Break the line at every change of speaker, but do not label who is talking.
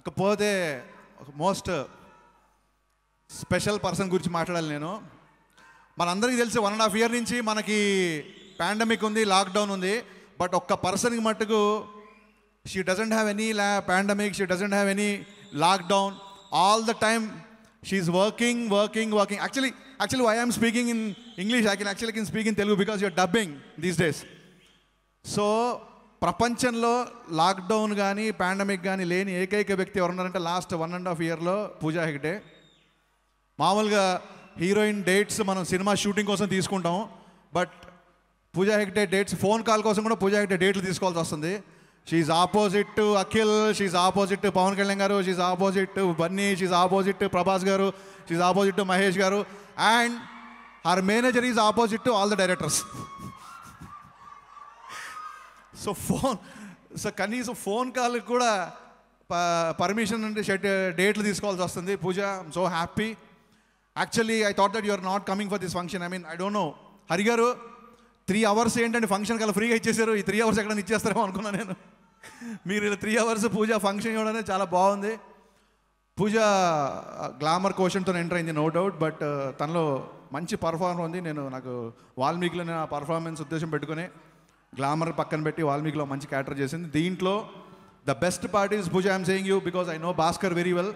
ఇకపోతే most special person గురించి మాట్లాడాలి నేను మనందరికీ తెలిసి వన్ అండ్ హాఫ్ ఇయర్ నుంచి మనకి పాండమిక్ ఉంది లాక్డౌన్ ఉంది బట్ ఒక్క పర్సన్కి మట్టుకు షీ డజంట్ హ్యావ్ ఎనీ లా pandemic she doesn't have any lockdown all the time she's working working working actually actually I am speaking in English I can actually can speak in Telugu because you're dubbing these days so ప్రపంచంలో lockdown కానీ pandemic కానీ లేని ఏకైక వ్యక్తి ఎవరున్నారంటే last one and half ఇయర్లో పూజా హెగ్డే మామూలుగా heroine dates మనం సినిమా షూటింగ్ కోసం తీసుకుంటాం but Pooja Hegde dates phone call కోసం కూడా పూజా హెగ్డే డేట్లు తీసుకోవాల్సి వస్తుంది she's opposite to Akhil she's opposite to Pawan Kalyan గారు she's opposite to Bunny she's opposite to Prabhas గారు షీఈ్ ఆపోజిట్ టు మహేష్ గారు and her manager is opposite to all the directors so phone so కనీసం phone కాల్కి కూడా పర్మిషన్ అంటే షెడ్ డేట్లు తీసుకోవాల్సి వస్తుంది Pooja I'm so happy actually I thought that are not coming for this function I mean I don't know Hari గారు three hours ఏంటంటే ఫంక్షన్ కల్లా ఫ్రీగా ఇచ్చేసారు ఈ త్రీ అవర్స్ ఎక్కడ ఇచ్చేస్తారేమో అనుకున్నాను నేను మీరు ఇలా త్రీ అవర్స్ పూజ ఫంక్షన్ ఇవ్వడానికి చాలా బాగుంది పూజ గ్లామర్ కోషన్తో ఎంటర్ అయింది నో డౌట్ బట్ తనలో మంచి పర్ఫార్మర్ ఉంది నేను నాకు వాల్మీకిలో నేను ఆ పర్ఫార్మెన్స్ ఉద్దేశం పెట్టుకుని గ్లామర్ పక్కన పెట్టి వాల్మీకిలో మంచి క్యాటర్ చేసింది దీంట్లో ద బెస్ట్ పార్ట్ ఈస్ భుజ్ I'm saying you because I know Bhaskar very well